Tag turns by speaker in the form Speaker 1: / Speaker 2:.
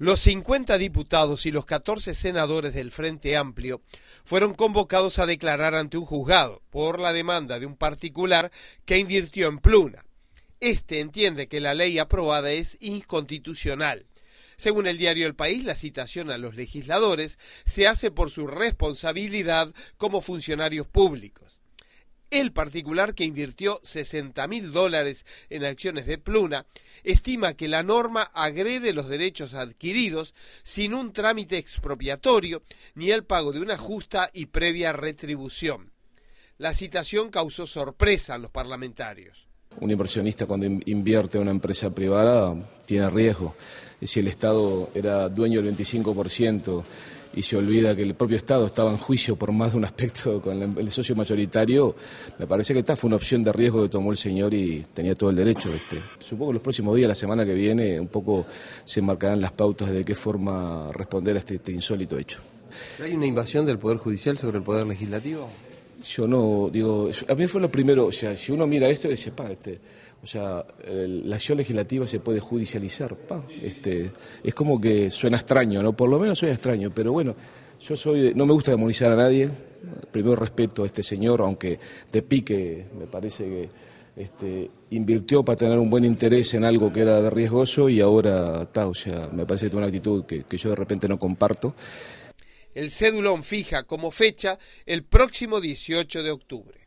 Speaker 1: Los 50 diputados y los 14 senadores del Frente Amplio fueron convocados a declarar ante un juzgado por la demanda de un particular que invirtió en Pluna. Este entiende que la ley aprobada es inconstitucional. Según el diario El País, la citación a los legisladores se hace por su responsabilidad como funcionarios públicos. El particular que invirtió 60 mil dólares en acciones de Pluna estima que la norma agrede los derechos adquiridos sin un trámite expropiatorio ni el pago de una justa y previa retribución. La citación causó sorpresa a los parlamentarios
Speaker 2: un inversionista cuando invierte en una empresa privada tiene riesgo. Y si el Estado era dueño del 25% y se olvida que el propio Estado estaba en juicio por más de un aspecto con em-, el socio mayoritario, me parece que esta fue una opción de riesgo que tomó el señor y tenía todo el derecho. Este. Supongo que los próximos días, la semana que viene, un poco se marcarán las pautas de qué forma responder a este, este insólito hecho. ¿Hay una invasión del Poder Judicial sobre el Poder Legislativo? yo no, digo, a mí fue lo primero, o sea, si uno mira esto, dice, pa, este, o sea, la acción legislativa se puede judicializar, pa, este, es como que suena extraño, ¿no? Por lo menos suena extraño, pero bueno, yo soy, no me gusta demonizar a nadie, primero respeto a este señor, aunque de pique me parece que... Este, invirtió para tener un buen interés en algo que era de riesgoso y ahora está, o sea, me parece que es una actitud que yo de repente no comparto
Speaker 1: el cédulón fija como fecha el próximo 18 de octubre.